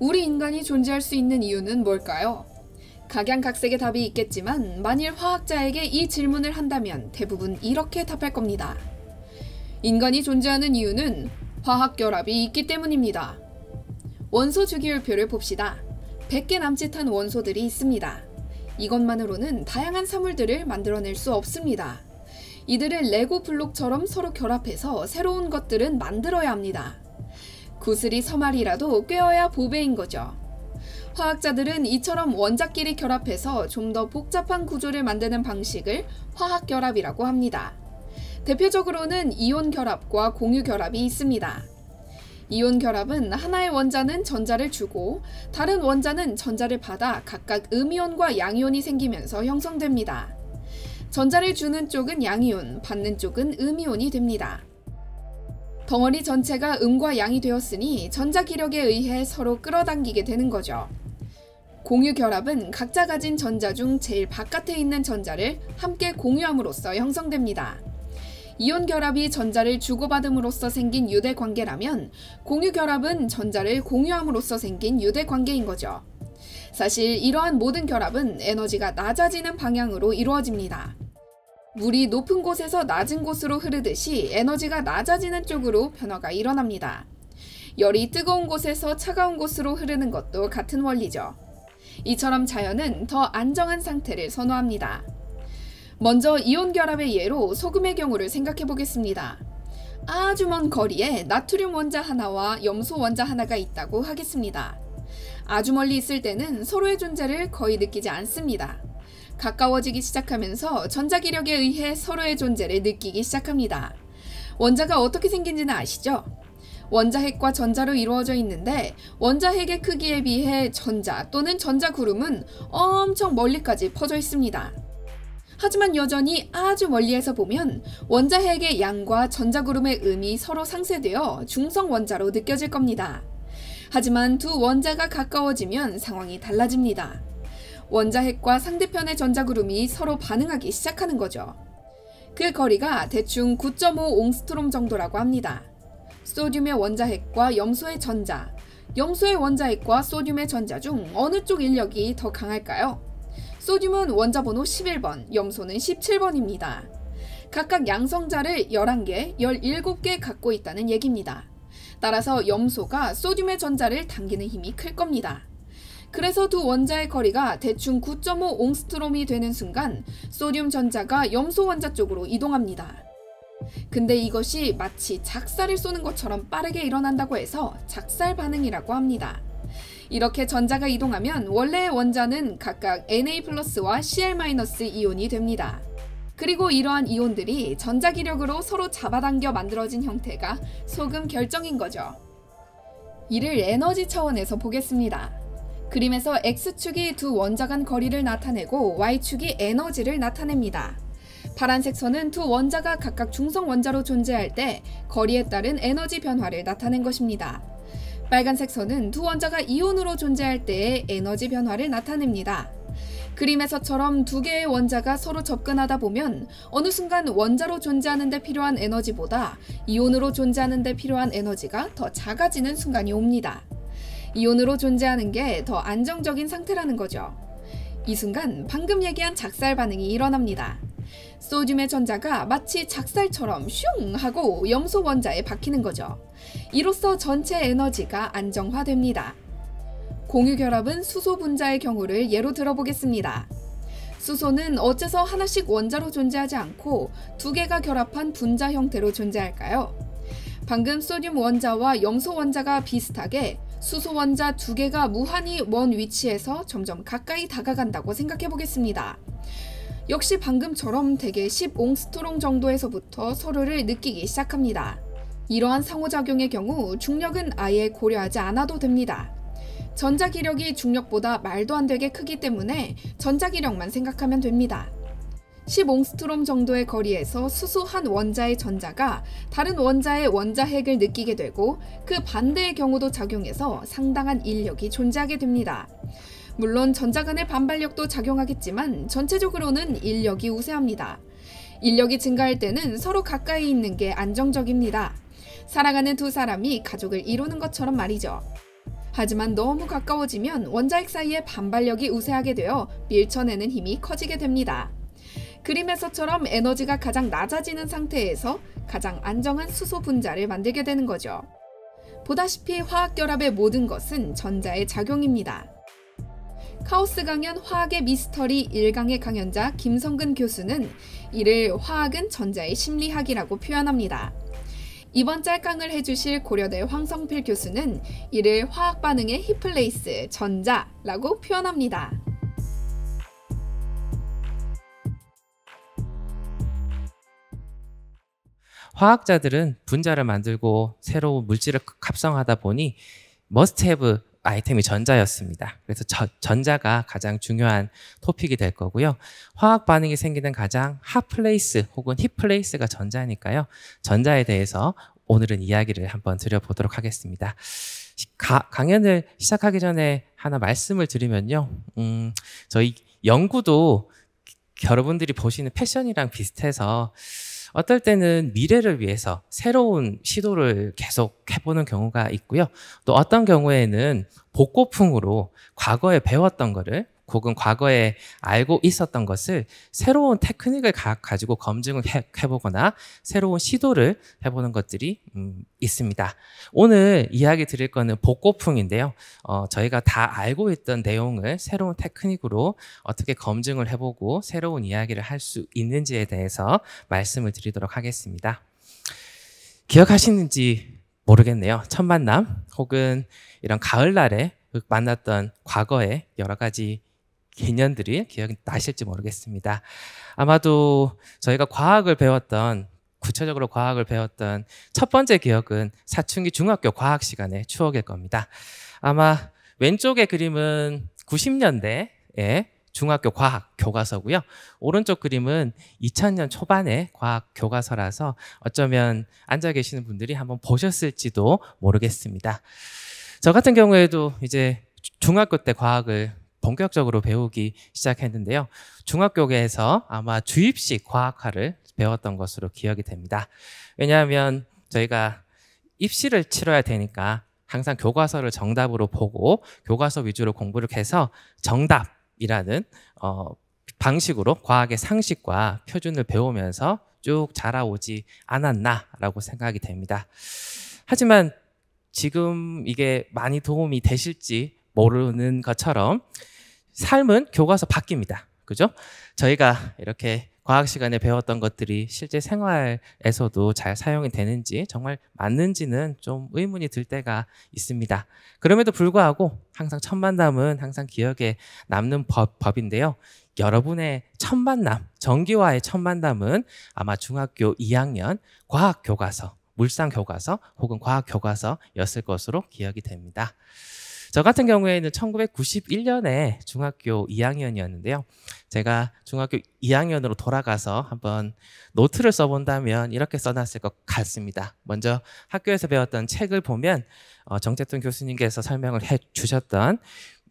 우리 인간이 존재할 수 있는 이유는 뭘까요? 각양각색의 답이 있겠지만 만일 화학자에게 이 질문을 한다면 대부분 이렇게 답할 겁니다. 인간이 존재하는 이유는 화학 결합이 있기 때문입니다. 원소 주기율표를 봅시다. 100개 남짓한 원소들이 있습니다. 이것만으로는 다양한 사물들을 만들어낼 수 없습니다. 이들을 레고 블록처럼 서로 결합해서 새로운 것들은 만들어야 합니다. 구슬이 서말이라도 꿰어야 보배인 거죠. 화학자들은 이처럼 원자끼리 결합해서 좀 더 복잡한 구조를 만드는 방식을 화학결합이라고 합니다. 대표적으로는 이온 결합과 공유 결합이 있습니다. 이온 결합은 하나의 원자는 전자를 주고 다른 원자는 전자를 받아 각각 음이온과 양이온이 생기면서 형성됩니다. 전자를 주는 쪽은 양이온, 받는 쪽은 음이온이 됩니다. 덩어리 전체가 음과 양이 되었으니 전자기력에 의해 서로 끌어당기게 되는 거죠. 공유 결합은 각자 가진 전자 중 제일 바깥에 있는 전자를 함께 공유함으로써 형성됩니다. 이온 결합이 전자를 주고받음으로써 생긴 유대 관계라면 공유 결합은 전자를 공유함으로써 생긴 유대 관계인 거죠. 사실 이러한 모든 결합은 에너지가 낮아지는 방향으로 이루어집니다. 물이 높은 곳에서 낮은 곳으로 흐르듯이 에너지가 낮아지는 쪽으로 변화가 일어납니다. 열이 뜨거운 곳에서 차가운 곳으로 흐르는 것도 같은 원리죠. 이처럼 자연은 더 안정한 상태를 선호합니다. 먼저 이온 결합의 예로 소금의 경우를 생각해 보겠습니다. 아주 먼 거리에 나트륨 원자 하나와 염소 원자 하나가 있다고 하겠습니다. 아주 멀리 있을 때는 서로의 존재를 거의 느끼지 않습니다. 가까워지기 시작하면서 전자기력에 의해 서로의 존재를 느끼기 시작합니다. 원자가 어떻게 생긴지는 아시죠? 원자핵과 전자로 이루어져 있는데 원자핵의 크기에 비해 전자 또는 전자구름은 엄청 멀리까지 퍼져 있습니다. 하지만 여전히 아주 멀리에서 보면 원자핵의 양과 전자구름의 음이 서로 상쇄되어 중성원자로 느껴질 겁니다. 하지만 두 원자가 가까워지면 상황이 달라집니다. 원자핵과 상대편의 전자구름이 서로 반응하기 시작하는 거죠. 그 거리가 대충 9.5 옹스트롬 정도라고 합니다. 소듐의 원자핵과 염소의 전자, 염소의 원자핵과 소듐의 전자 중 어느 쪽 인력이 더 강할까요? 소듐은 원자 번호 11번, 염소는 17번입니다. 각각 양성자를 11개, 17개 갖고 있다는 얘기입니다. 따라서 염소가 소듐의 전자를 당기는 힘이 클 겁니다. 그래서 두 원자의 거리가 대충 9.5 옹스트롬이 되는 순간 소듐 전자가 염소 원자 쪽으로 이동합니다. 근데 이것이 마치 작살을 쏘는 것처럼 빠르게 일어난다고 해서 작살 반응이라고 합니다. 이렇게 전자가 이동하면 원래의 원자는 각각 Na+와 Cl-이온이 됩니다. 그리고 이러한 이온들이 전자기력으로 서로 잡아당겨 만들어진 형태가 소금 결정인 거죠. 이를 에너지 차원에서 보겠습니다. 그림에서 X축이 두 원자 간 거리를 나타내고 Y축이 에너지를 나타냅니다. 파란색 선은 두 원자가 각각 중성 원자로 존재할 때 거리에 따른 에너지 변화를 나타낸 것입니다. 빨간색 선은 두 원자가 이온으로 존재할 때의 에너지 변화를 나타냅니다. 그림에서처럼 두 개의 원자가 서로 접근하다 보면 어느 순간 원자로 존재하는데 필요한 에너지보다 이온으로 존재하는데 필요한 에너지가 더 작아지는 순간이 옵니다. 이온으로 존재하는 게 더 안정적인 상태라는 거죠. 이 순간 방금 얘기한 작살 반응이 일어납니다. 소듐의 전자가 마치 작살처럼 슝 하고 염소 원자에 박히는 거죠. 이로써 전체 에너지가 안정화됩니다. 공유 결합은 수소 분자의 경우를 예로 들어보겠습니다. 수소는 어째서 하나씩 원자로 존재하지 않고 두 개가 결합한 분자 형태로 존재할까요? 방금 소듐 원자와 염소 원자가 비슷하게 수소 원자 두 개가 무한히 원 위치에서 점점 가까이 다가간다고 생각해 보겠습니다. 역시 방금처럼 대개 10옹스트롱 정도에서부터 서로를 느끼기 시작합니다. 이러한 상호작용의 경우 중력은 아예 고려하지 않아도 됩니다. 전자기력이 중력보다 말도 안 되게 크기 때문에 전자기력만 생각하면 됩니다. 10옹스트롬 정도의 거리에서 수소한 원자의 전자가 다른 원자의 원자핵을 느끼게 되고 그 반대의 경우도 작용해서 상당한 인력이 존재하게 됩니다. 물론 전자 간의 반발력도 작용하겠지만 전체적으로는 인력이 우세합니다. 인력이 증가할 때는 서로 가까이 있는 게 안정적입니다. 사랑하는 두 사람이 가족을 이루는 것처럼 말이죠. 하지만 너무 가까워지면 원자핵 사이에 반발력이 우세하게 되어 밀쳐내는 힘이 커지게 됩니다. 그림에서처럼 에너지가 가장 낮아지는 상태에서 가장 안정한 수소 분자를 만들게 되는 거죠. 보다시피 화학결합의 모든 것은 전자의 작용입니다. 카오스 강연 화학의 미스터리 1강의 강연자 김성근 교수는 이를 화학은 전자의 심리학이라고 표현합니다. 이번 짤강을 해주실 고려대 황성필 교수는 이를 화학 반응의 히플레이스, 전자라고 표현합니다. 화학자들은 분자를 만들고 새로운 물질을 합성하다 보니 머스트 헤브 아이템이 전자였습니다. 그래서 저, 전자가 가장 중요한 토픽이 될 거고요. 화학 반응이 생기는 가장 핫 플레이스 혹은 힙 플레이스가 전자니까요. 전자에 대해서 오늘은 이야기를 한번 드려보도록 하겠습니다. 가, 강연을 시작하기 전에 하나 말씀을 드리면요. 음, 저희 연구도 여러분들이 보시는 패션이랑 비슷해서 어떨 때는 미래를 위해서 새로운 시도를 계속 해보는 경우가 있고요. 또 어떤 경우에는 복고풍으로 과거에 배웠던 거를 혹은 과거에 알고 있었던 것을 새로운 테크닉을 가지고 검증을 해보거나 새로운 시도를 해보는 것들이 음, 있습니다. 오늘 이야기 드릴 거는 복고풍인데요. 어, 저희가 다 알고 있던 내용을 새로운 테크닉으로 어떻게 검증을 해보고 새로운 이야기를 할 수 있는지에 대해서 말씀을 드리도록 하겠습니다. 기억하시는지 모르겠네요. 첫 만남 혹은 이런 가을날에 만났던 과거의 여러 가지 개년들이 기억이 나실지 모르겠습니다. 아마도 저희가 과학을 배웠던 구체적으로 과학을 배웠던 첫 번째 기억은 사춘기 중학교 과학 시간의 추억일 겁니다. 아마 왼쪽의 그림은 90년대의 중학교 과학 교과서고요. 오른쪽 그림은 2000년 초반의 과학 교과서라서 어쩌면 앉아 계시는 분들이 한번 보셨을지도 모르겠습니다. 저 같은 경우에도 이제 중학교 때 과학을 본격적으로 배우기 시작했는데요. 중학교에서 계 아마 주입식 과학화를 배웠던 것으로 기억이 됩니다. 왜냐하면 저희가 입시를 치러야 되니까 항상 교과서를 정답으로 보고 교과서 위주로 공부를 해서 정답이라는 어, 방식으로 과학의 상식과 표준을 배우면서 쭉 자라오지 않았나라고 생각이 됩니다. 하지만 지금 이게 많이 도움이 되실지 모르는 것처럼 삶은 교과서 바뀝니다. 그죠? 저희가 이렇게 과학 시간에 배웠던 것들이 실제 생활에서도 잘 사용이 되는지 정말 맞는지는 좀 의문이 들 때가 있습니다. 그럼에도 불구하고 항상 첫 만남은 항상 기억에 남는 법, 법인데요. 여러분의 첫 만남, 정기와의 첫 만남은 아마 중학교 2학년 과학 교과서, 물상 교과서 혹은 과학 교과서였을 것으로 기억이 됩니다. 저 같은 경우에는 1991년에 중학교 2학년이었는데요. 제가 중학교 2학년으로 돌아가서 한번 노트를 써본다면 이렇게 써놨을 것 같습니다. 먼저 학교에서 배웠던 책을 보면 어, 정태통 교수님께서 설명을 해 주셨던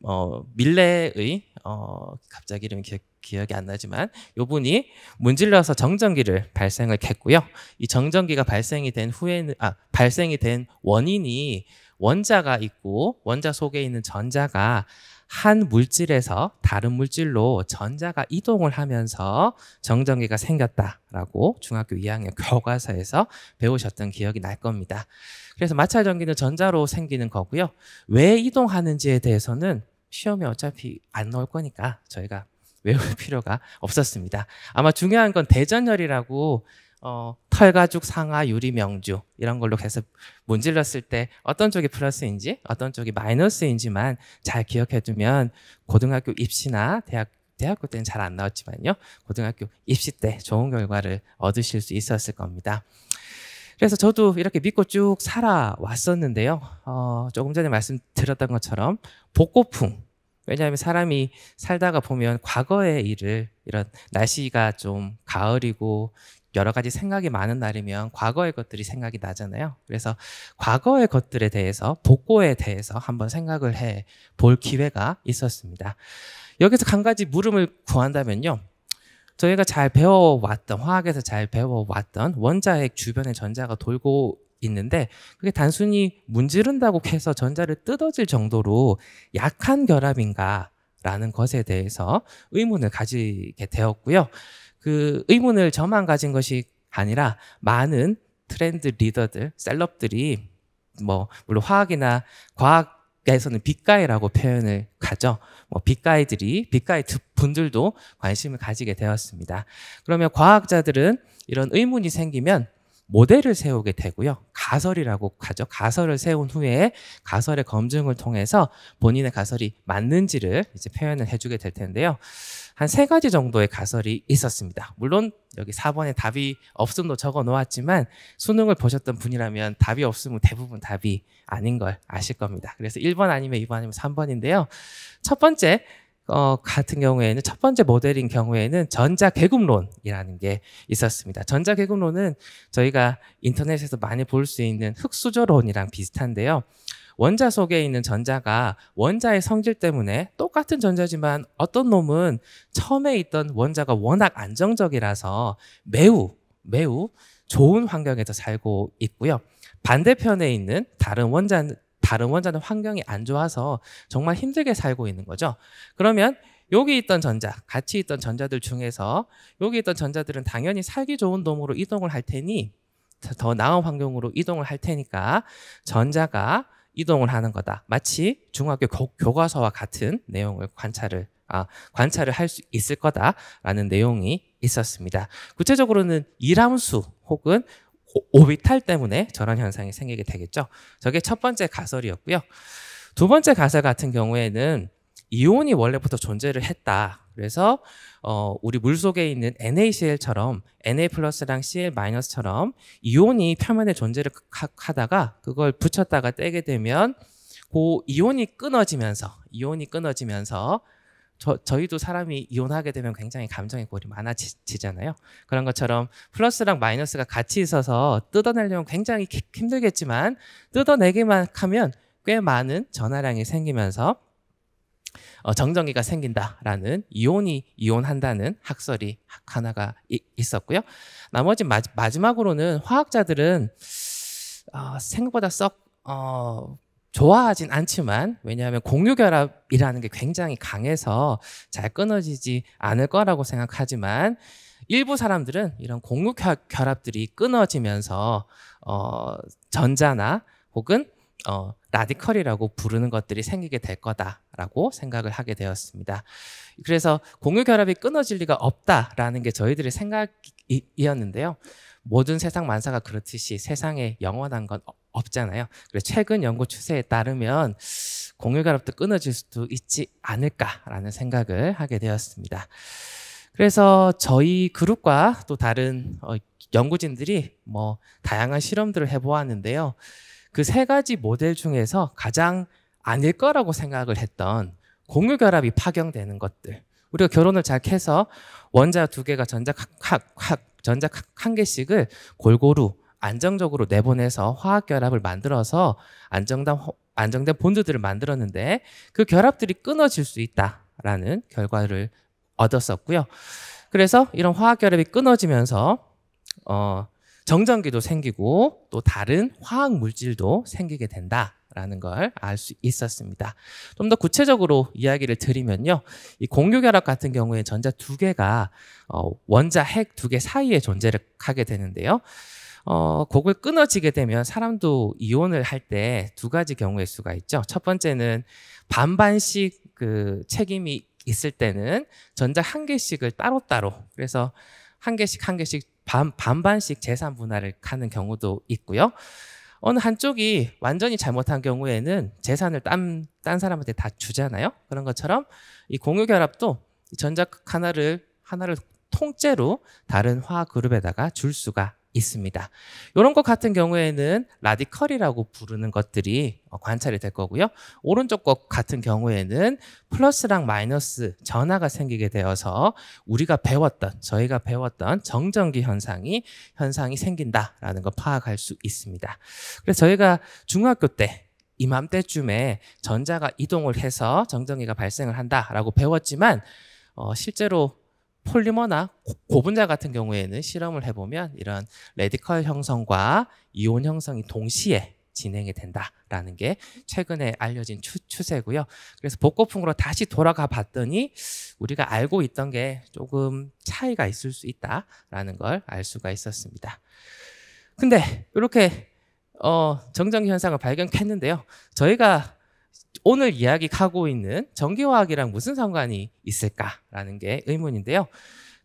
어, 밀레의 어, 갑자기 이름이 기, 기억이 안 나지만 이분이 문질러서 정전기를 발생을 했고요. 이 정전기가 발생이 된 후에는 아 발생이 된 원인이 원자가 있고 원자 속에 있는 전자가 한 물질에서 다른 물질로 전자가 이동을 하면서 정전기가 생겼다라고 중학교 2학년 교과서에서 배우셨던 기억이 날 겁니다. 그래서 마찰 전기는 전자로 생기는 거고요. 왜 이동하는지에 대해서는 시험에 어차피 안 나올 거니까 저희가 외울 필요가 없었습니다. 아마 중요한 건 대전열이라고 어, 털가죽 상하 유리 명주 이런 걸로 계속 문질렀을 때 어떤 쪽이 플러스인지 어떤 쪽이 마이너스인지만 잘 기억해두면 고등학교 입시나 대학 대학교 때는 잘 안 나왔지만요 고등학교 입시 때 좋은 결과를 얻으실 수 있었을 겁니다. 그래서 저도 이렇게 믿고 쭉 살아왔었는데요. 어, 조금 전에 말씀드렸던 것처럼 복고풍 왜냐하면 사람이 살다가 보면 과거의 일을 이런 날씨가 좀 가을이고 여러 가지 생각이 많은 날이면 과거의 것들이 생각이 나잖아요. 그래서 과거의 것들에 대해서 복고에 대해서 한번 생각을 해 볼 기회가 있었습니다. 여기서 한 가지 물음을 구한다면요. 저희가 잘 배워왔던 화학에서 잘 배워왔던 원자핵 주변에 전자가 돌고 있는데 그게 단순히 문지른다고 해서 전자를 뜯어질 정도로 약한 결합인가라는 것에 대해서 의문을 가지게 되었고요. 그 의문을 저만 가진 것이 아니라 많은 트렌드 리더들, 셀럽들이 뭐 물론 화학이나 과학에서는 빛가이라고 표현을 가죠. 뭐 빅가이들이 빛가이 분들도 관심을 가지게 되었습니다. 그러면 과학자들은 이런 의문이 생기면 모델을 세우게 되고요. 가설이라고 가죠 가설을 세운 후에 가설의 검증을 통해서 본인의 가설이 맞는지를 이제 표현을 해주게 될 텐데요. 한세 가지 정도의 가설이 있었습니다. 물론 여기 4번에 답이 없음도 적어 놓았지만 수능을 보셨던 분이라면 답이 없으면 대부분 답이 아닌 걸 아실 겁니다. 그래서 1번 아니면 2번 아니면 3번인데요. 첫 번째 어, 같은 경우에는 첫 번째 모델인 경우에는 전자계급론이라는 게 있었습니다. 전자계급론은 저희가 인터넷에서 많이 볼 수 있는 흑수저론이랑 비슷한데요. 원자 속에 있는 전자가 원자의 성질 때문에 똑같은 전자지만 어떤 놈은 처음에 있던 원자가 워낙 안정적이라서 매우 매우 좋은 환경에서 살고 있고요. 반대편에 있는 다른 원자 다른 원자는 환경이 안 좋아서 정말 힘들게 살고 있는 거죠. 그러면 여기 있던 전자, 같이 있던 전자들 중에서 여기 있던 전자들은 당연히 살기 좋은 놈으로 이동을 할 테니 더 나은 환경으로 이동을 할 테니까 전자가 이동을 하는 거다. 마치 중학교 교, 과서와 같은 내용을 관찰을 아, 관찰을 할 수 있을 거다라는 내용이 있었습니다. 구체적으로는 이람수 혹은 오비탈 때문에 저런 현상이 생기게 되겠죠. 저게 첫 번째 가설이었고요. 두 번째 가설 같은 경우에는 이온이 원래부터 존재를 했다. 그래서 어, 우리 물 속에 있는 NaCl처럼 Na 플러스랑 Cl 마이너스처럼 이온이 표면에 존재를 하다가 그걸 붙였다가 떼게 되면 그 이온이 끊어지면서 이온이 끊어지면서 저, 저희도 사람이 이혼하게 되면 굉장히 감정의 골이 많아지잖아요. 그런 것처럼 플러스랑 마이너스가 같이 있어서 뜯어내려면 굉장히 힘들겠지만 뜯어내기만 하면 꽤 많은 전화량이 생기면서 어, 정전기가 생긴다라는 이온이 이온한다는 학설이 하나가 이, 있었고요. 나머지 마, 마지막으로는 화학자들은 어, 생각보다 썩 어, 좋아하진 않지만 왜냐하면 공유결합이라는 게 굉장히 강해서 잘 끊어지지 않을 거라고 생각하지만 일부 사람들은 이런 공유결합들이 끊어지면서 어, 전자나 혹은 어, 라디컬이라고 부르는 것들이 생기게 될 거다라고 생각을 하게 되었습니다. 그래서 공유 결합이 끊어질 리가 없다라는 게 저희들의 생각이었는데요. 모든 세상 만사가 그렇듯이 세상에 영원한 건 없잖아요. 그래서 최근 연구 추세에 따르면 공유 결합도 끊어질 수도 있지 않을까라는 생각을 하게 되었습니다. 그래서 저희 그룹과 또 다른 어, 연구진들이 뭐 다양한 실험들을 해보았는데요. 그세 가지 모델 중에서 가장 아닐 거라고 생각을 했던 공유 결합이 파경되는 것들. 우리가 결혼을 잘 해서 원자 두 개가 전자 각각 전자 각한 개씩을 골고루 안정적으로 내보내서 화학 결합을 만들어서 안정된 안정된 본드들을 만들었는데 그 결합들이 끊어질 수 있다라는 결과를 얻었었고요. 그래서 이런 화학 결합이 끊어지면서 어 정전기도 생기고 또 다른 화학 물질도 생기게 된다. 라는 걸 알 수 있었습니다. 좀 더 구체적으로 이야기를 드리면요. 이 공유결합 같은 경우에 전자 두 개가 어, 원자 핵 두 개 사이에 존재를 하게 되는데요. 어, 곡을 끊어지게 되면 사람도 이혼을 할 때 두 가지 경우의 수가 있죠. 첫 번째는 반반씩 그 책임이 있을 때는 전자 한 개씩을 따로따로 그래서 한 개씩 한 개씩 반, 반반씩 재산 분할을 하는 경우도 있고요. 어느 한쪽이 완전히 잘못한 경우에는 재산을 딴, 딴 사람한테 다 주잖아요. 그런 것처럼 이 공유결합도 전자 하나를 하나를 통째로 다른 화학그룹에다가 줄 수가 있습니다. 이런 것 같은 경우에는 라디컬이라고 부르는 것들이 어, 관찰이 될 거고요. 오른쪽 것 같은 경우에는 플러스랑 마이너스 전화가 생기게 되어서 우리가 배웠던 저희가 배웠던 정전기 현상이 현상이 생긴다라는 걸 파악할 수 있습니다. 그래서 저희가 중학교 때 이맘때쯤에 전자가 이동을 해서 정전기가 발생을 한다라고 배웠지만 어, 실제로 폴리머나 고분자 같은 경우에는 실험을 해보면 이런 레디컬 형성과 이온 형성이 동시에 진행이 된다라는 게 최근에 알려진 추, 세고요 그래서 복고풍으로 다시 돌아가 봤더니 우리가 알고 있던 게 조금 차이가 있을 수 있다라는 걸 알 수가 있었습니다. 근데 이렇게 어, 정정 현상을 발견했는데요. 저희가 오늘 이야기하고 있는 전기화학이랑 무슨 상관이 있을까라는 게 의문인데요.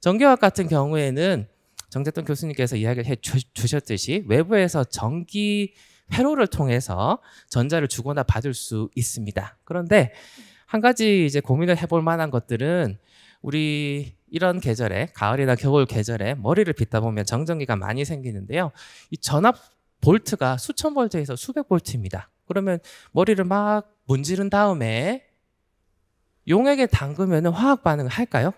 전기화학 같은 경우에는 정재동 교수님께서 이야기를 해 주셨듯이 외부에서 전기 회로를 통해서 전자를 주거나 받을 수 있습니다. 그런데 한 가지 이제 고민을 해볼 만한 것들은 우리 이런 계절에 가을이나 겨울 계절에 머리를 빗다 보면 정전기가 많이 생기는데요. 이 전압 볼트가 수천 볼트에서 수백 볼트입니다. 그러면 머리를 막 문지른 다음에 용액에 담그면 화학 반응을 할까요?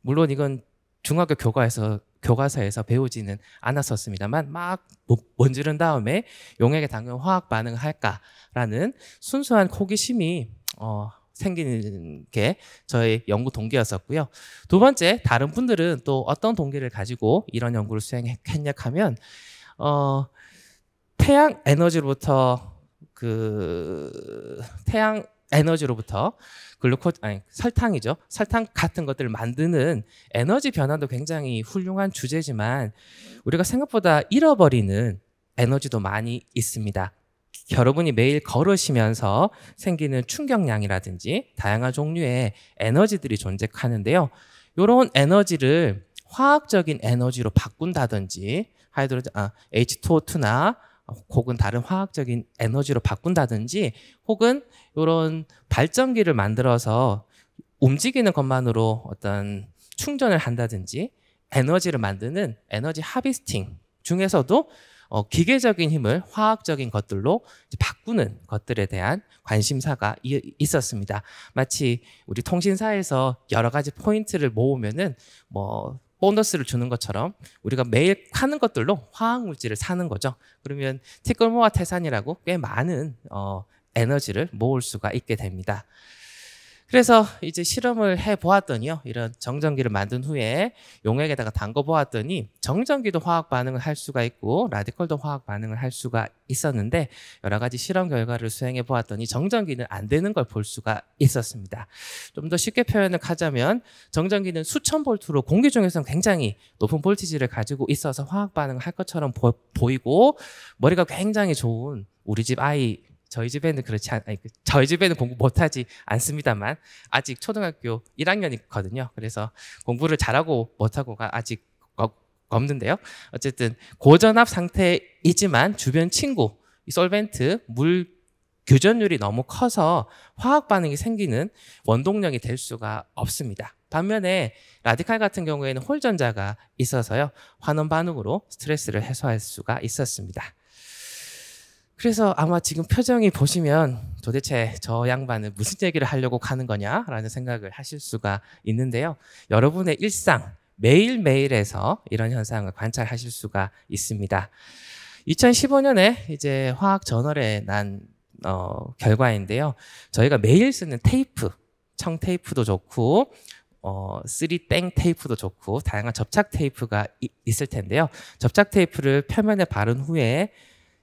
물론 이건 중학교 교과에서 교과서에서 배우지는 않았었습니다만 막 문지른 다음에 용액에 담그면 화학 반응을 할까라는 순수한 호기심이 어, 생기는 게 저의 연구 동기였었고요. 두 번째, 다른 분들은 또 어떤 동기를 가지고 이런 연구를 수행했냐 하면 어, 태양 에너지로부터 그 태양 에너지로부터 글루코 아니 설탕이죠 설탕 같은 것들을 만드는 에너지 변화도 굉장히 훌륭한 주제지만 우리가 생각보다 잃어버리는 에너지도 많이 있습니다. 여러분이 매일 걸으시면서 생기는 충격량이라든지 다양한 종류의 에너지들이 존재하는데요. 이런 에너지를 화학적인 에너지로 바꾼다든지 하이드로젠 아 H2O2나 혹은 다른 화학적인 에너지로 바꾼다든지 혹은 이런 발전기를 만들어서 움직이는 것만으로 어떤 충전을 한다든지 에너지를 만드는 에너지 하비스팅 중에서도 어, 기계적인 힘을 화학적인 것들로 바꾸는 것들에 대한 관심사가 이, 있었습니다. 마치 우리 통신사에서 여러 가지 포인트를 모으면은 뭐 보너스를 주는 것처럼 우리가 매일 하는 것들로 화학 물질을 사는 거죠. 그러면 티끌모아 태산이라고 꽤 많은 어, 에너지를 모을 수가 있게 됩니다. 그래서 이제 실험을 해 보았더니요. 이런 정전기를 만든 후에 용액에다가 담궈 보았더니 정전기도 화학 반응을 할 수가 있고 라디컬도 화학 반응을 할 수가 있었는데 여러 가지 실험 결과를 수행해 보았더니 정전기는 안 되는 걸 볼 수가 있었습니다. 좀 더 쉽게 표현을 하자면 정전기는 수천 볼트로 공기 중에서 굉장히 높은 볼티지를 가지고 있어서 화학 반응을 할 것처럼 보, 보이고 머리가 굉장히 좋은 우리 집 아이 저희 집에는 그렇지 않, 아니, 그 저희 집에는 공부 못하지 않습니다만 아직 초등학교 1학년이거든요. 그래서 공부를 잘하고 못하고가 아직 없는데요. 어쨌든 고전압 상태이지만 주변 친구, 이 솔벤트, 물 교전율이 너무 커서 화학 반응이 생기는 원동력이 될 수가 없습니다. 반면에 라디칼 같은 경우에는 홀전자가 있어서요. 환원 반응으로 스트레스를 해소할 수가 있었습니다. 그래서 아마 지금 표정이 보시면 도대체 저 양반은 무슨 얘기를 하려고 하는 거냐라는 생각을 하실 수가 있는데요. 여러분의 일상, 매일매일에서 이런 현상을 관찰하실 수가 있습니다. 2015년에 이제 화학 저널에 난 어, 결과인데요. 저희가 매일 쓰는 테이프, 청 테이프도 좋고 어, 리땡 테이프도 좋고 다양한 접착 테이프가 이, 있을 텐데요. 접착 테이프를 표면에 바른 후에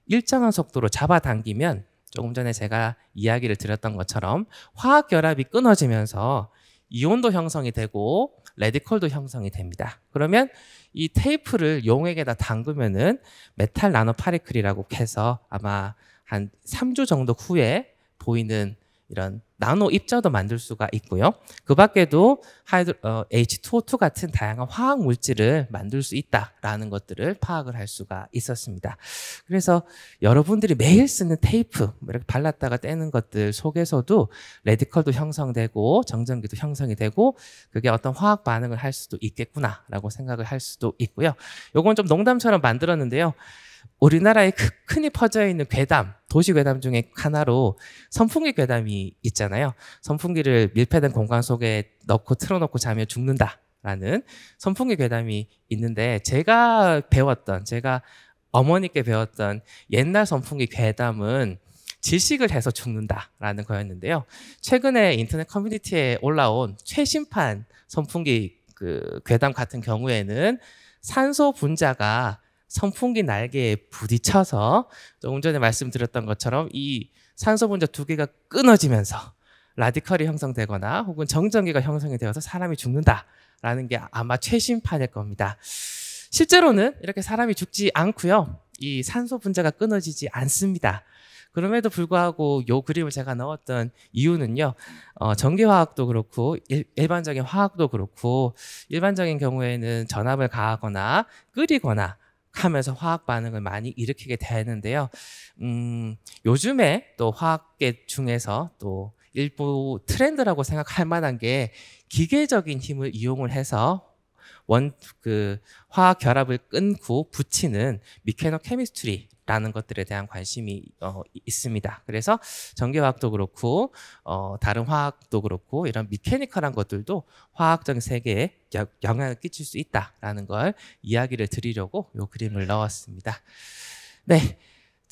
일정한 속도로 잡아당기면 조금 전에 제가 이야기를 드렸던 것처럼 화학 결합이 끊어지면서 이온도 형성이 되고 레디컬도 형성이 됩니다. 그러면 이 테이프를 용액에다 담그면은 메탈 나노 파리클이라고 해서 아마 한 3주 정도 후에 보이는 이런 나노 입자도 만들 수가 있고요. 그 밖에도 어, H2O2 같은 다양한 화학 물질을 만들 수 있다라는 것들을 파악을 할 수가 있었습니다. 그래서 여러분들이 매일 쓰는 테이프 뭐 이렇게 발랐다가 떼는 것들 속에서도 레디컬도 형성되고 정전기도 형성이 되고 그게 어떤 화학 반응을 할 수도 있겠구나라고 생각을 할 수도 있고요. 요건 좀 농담처럼 만들었는데요. 우리나라에 흔히 퍼져 있는 괴담, 도시 괴담 중에 하나로 선풍기 괴담이 있잖아요. 선풍기를 밀폐된 공간 속에 넣고 틀어놓고 자면 죽는다라는 선풍기 괴담이 있는데 제가 배웠던, 제가 어머니께 배웠던 옛날 선풍기 괴담은 질식을 해서 죽는다라는 거였는데요. 최근에 인터넷 커뮤니티에 올라온 최신판 선풍기 그 괴담 같은 경우에는 산소 분자가 선풍기 날개에 부딪혀서 조금 전에 말씀드렸던 것처럼 이 산소 분자 두 개가 끊어지면서 라디컬이 형성되거나 혹은 정전기가 형성이 되어서 사람이 죽는다라는 게 아마 최신판일 겁니다. 실제로는 이렇게 사람이 죽지 않고요. 이 산소 분자가 끊어지지 않습니다. 그럼에도 불구하고 요 그림을 제가 넣었던 이유는요. 어, 전기화학도 그렇고 일, 반적인 화학도 그렇고 일반적인 경우에는 전압을 가하거나 끓이거나 하면서 화학 반응을 많이 일으키게 되는데요. 음, 요즘에 또 화학계 중에서 또 일부 트렌드라고 생각할 만한 게 기계적인 힘을 이용을 해서 원 그 화학 결합을 끊고 붙이는 미케노 케미스트리 라는 것들에 대한 관심이 어, 있습니다. 그래서 전기화학도 그렇고 어, 다른 화학도 그렇고 이런 미케니컬한 것들도 화학적인 세계에 영향을 끼칠 수 있다라는 걸 이야기를 드리려고 이 그림을 넣었습니다. 네.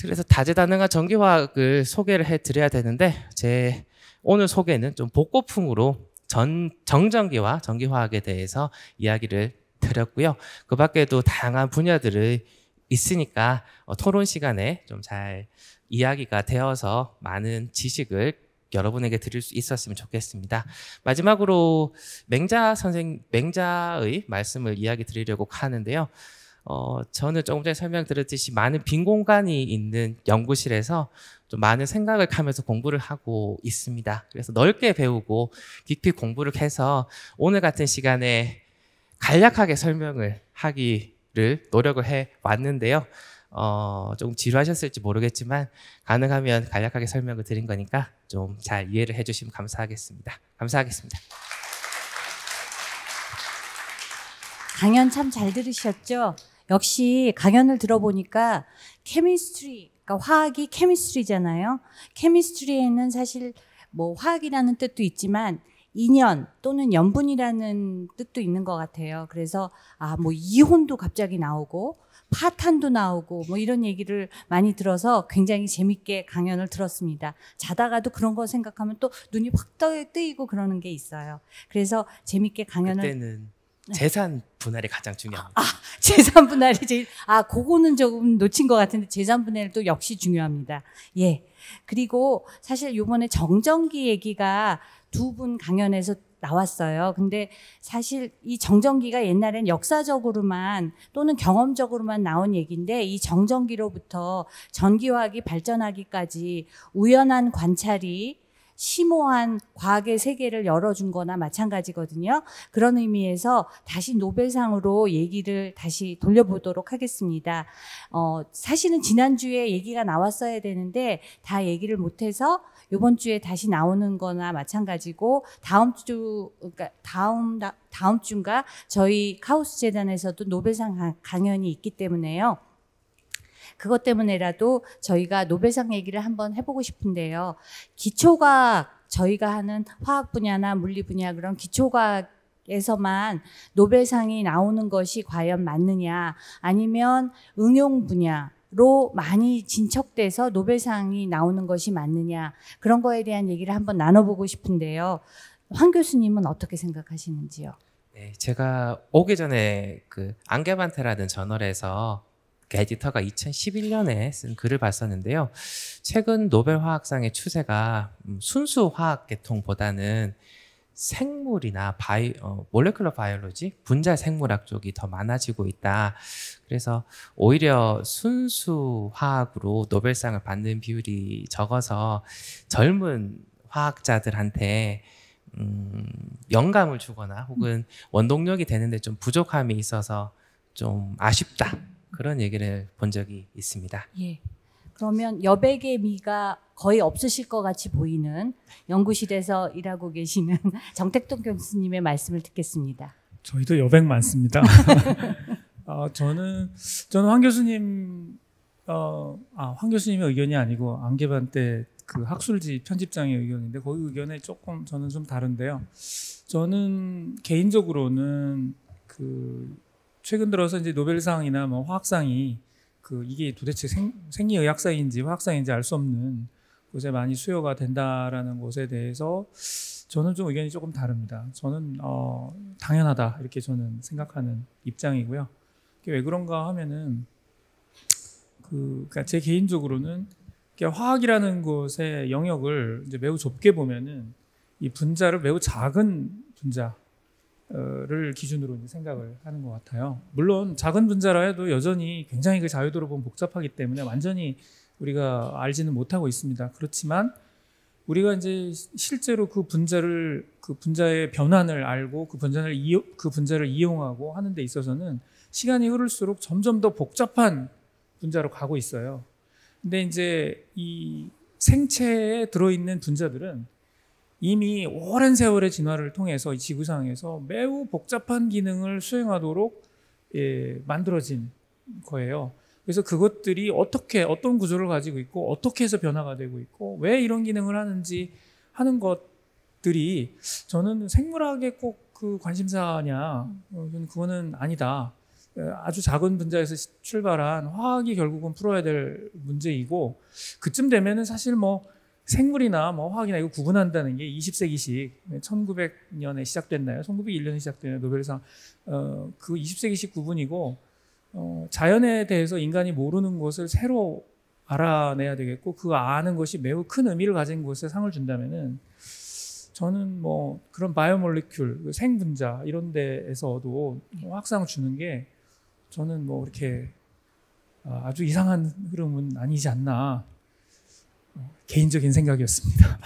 그래서 다재다능한 전기화학을 소개를 해 드려야 되는데 제 오늘 소개는 좀 복고풍으로 전 정전기와 전기화학에 대해서 이야기를 드렸고요. 그 밖에도 다양한 분야들을 있으니까 어, 토론 시간에 좀 잘 이야기가 되어서 많은 지식을 여러분에게 드릴 수 있었으면 좋겠습니다. 마지막으로 맹자 선생 맹자의 말씀을 이야기 드리려고 하는데요. 어, 저는 조금 전에 설명드렸듯이 많은 빈 공간이 있는 연구실에서 좀 많은 생각을 하면서 공부를 하고 있습니다. 그래서 넓게 배우고 깊이 공부를 해서 오늘 같은 시간에 간략하게 설명을 하기 를 노력을 해 왔는데요. 어, 조금 지루하셨을지 모르겠지만 가능하면 간략하게 설명을 드린 거니까 좀 잘 이해를 해주시면 감사하겠습니다. 감사하겠습니다. 강연 참 잘 들으셨죠? 역시 강연을 들어보니까 케미스트리, 그러니까 화학이 케미스트리잖아요. 케미스트리에는 사실 뭐 화학이라는 뜻도 있지만 인연 또는 연분이라는 뜻도 있는 것 같아요. 그래서 아 뭐 이혼도 갑자기 나오고 파탄도 나오고 뭐 이런 얘기를 많이 들어서 굉장히 재밌게 강연을 들었습니다. 자다가도 그런 거 생각하면 또 눈이 확 떠, 뜨이고 그러는 게 있어요. 그래서 재밌게 강연을 그때는 네. 재산 분할이 가장 중요합니다. 아, 아, 재산 분할이 제일 아 그거는 조금 놓친 것 같은데 재산 분할도 역시 중요합니다. 예. 그리고 사실 요번에 정전기 얘기가 두분 강연에서 나왔어요. 근데 사실 이 정전기가 옛날엔 역사적으로만 또는 경험적으로만 나온 얘기인데 이 정전기로부터 전기화학이 발전하기까지 우연한 관찰이 심오한 과학의 세계를 열어준 거나 마찬가지거든요. 그런 의미에서 다시 노벨상으로 얘기를 다시 돌려보도록 하겠습니다. 어, 사실은 지난주에 얘기가 나왔어야 되는데 다 얘기를 못해서 이번 주에 다시 나오는 거나 마찬가지고 다음 주 그러니까 다음 다음 주인가 저희 카우스 재단에서도 노벨상 강연이 있기 때문에요. 그것 때문에라도 저희가 노벨상 얘기를 한번 해보고 싶은데요. 기초과학 저희가 하는 화학 분야나 물리 분야 그런 기초과학 에서만 노벨상이 나오는 것이 과연 맞느냐 아니면 응용 분야 로 많이 진척돼서 노벨상이 나오는 것이 맞느냐 그런 거에 대한 얘기를 한번 나눠보고 싶은데요. 황 교수님은 어떻게 생각하시는지요? 네, 제가 오기 전에 그 안개반테라는 저널에서 그 에디터가 2011년에 쓴 글을 봤었는데요. 최근 노벨 화학상의 추세가 음, 순수 화학 계통보다는 생물이나 바이, 어, 몰레큘러 바이올로지, 분자 생물학 쪽이 더 많아지고 있다. 그래서 오히려 순수 화학으로 노벨상을 받는 비율이 적어서 젊은 화학자들한테 음, 영감을 주거나 혹은 원동력이 되는데 좀 부족함이 있어서 좀 아쉽다. 그런 얘기를 본 적이 있습니다. 예. 그러면 여백의 미가 거의 없으실 것 같이 보이는 연구실에서 일하고 계시는 정택동 교수님의 말씀을 듣겠습니다. 저희도 여백 많습니다. 어, 저는 저는 황 교수님 어, 아, 황 교수님의 의견이 아니고 안개반 때 그 학술지 편집장의 의견인데 그 의견에 조금 저는 좀 다른데요. 저는 개인적으로는 그 최근 들어서 이제 노벨상이나 뭐 화학상이 그 이게 도대체 생, 생리의학사인지 화학사인지 알 수 없는 곳에 많이 수요가 된다라는 것에 대해서 저는 좀 의견이 조금 다릅니다. 저는 어, 당연하다 이렇게 저는 생각하는 입장이고요. 왜 그런가 하면은 그, 그러니까 제 개인적으로는 화학이라는 것의 영역을 이제 매우 좁게 보면은 이 분자를 매우 작은 분자, 를 기준으로 생각을 하는 것 같아요. 물론 작은 분자라 해도 여전히 굉장히 그 자유도로 보면 복잡하기 때문에 완전히 우리가 알지는 못하고 있습니다. 그렇지만 우리가 이제 실제로 그 분자를 그 분자의 변환을 알고 그 분자를 이용, 그 분자를 이용하고 하는 데 있어서는 시간이 흐를수록 점점 더 복잡한 분자로 가고 있어요. 근데 이제 이 생체에 들어 있는 분자들은 이미 오랜 세월의 진화를 통해서 이 지구상에서 매우 복잡한 기능을 수행하도록 예, 만들어진 거예요. 그래서 그것들이 어떻게 어떤 구조를 가지고 있고 어떻게 해서 변화가 되고 있고 왜 이런 기능을 하는지 하는 것들이 저는 생물학에 꼭 그 관심사냐 그거는 아니다. 아주 작은 분야에서 출발한 화학이 결국은 풀어야 될 문제이고 그쯤 되면은 사실 뭐 생물이나 뭐 화학이나 이거 구분한다는 게 20세기식 1900년에 시작됐나요? 1901년에 시작된 노벨상 어, 그 20세기식 구분이고 어, 자연에 대해서 인간이 모르는 것을 새로 알아내야 되겠고 그 아는 것이 매우 큰 의미를 가진 것에 상을 준다면은 저는 뭐 그런 바이오몰리큘 그 생분자 이런 데에서도 학상 주는 게 저는 뭐 이렇게 아, 아주 이상한 흐름은 아니지 않나 개인적인 생각이었습니다.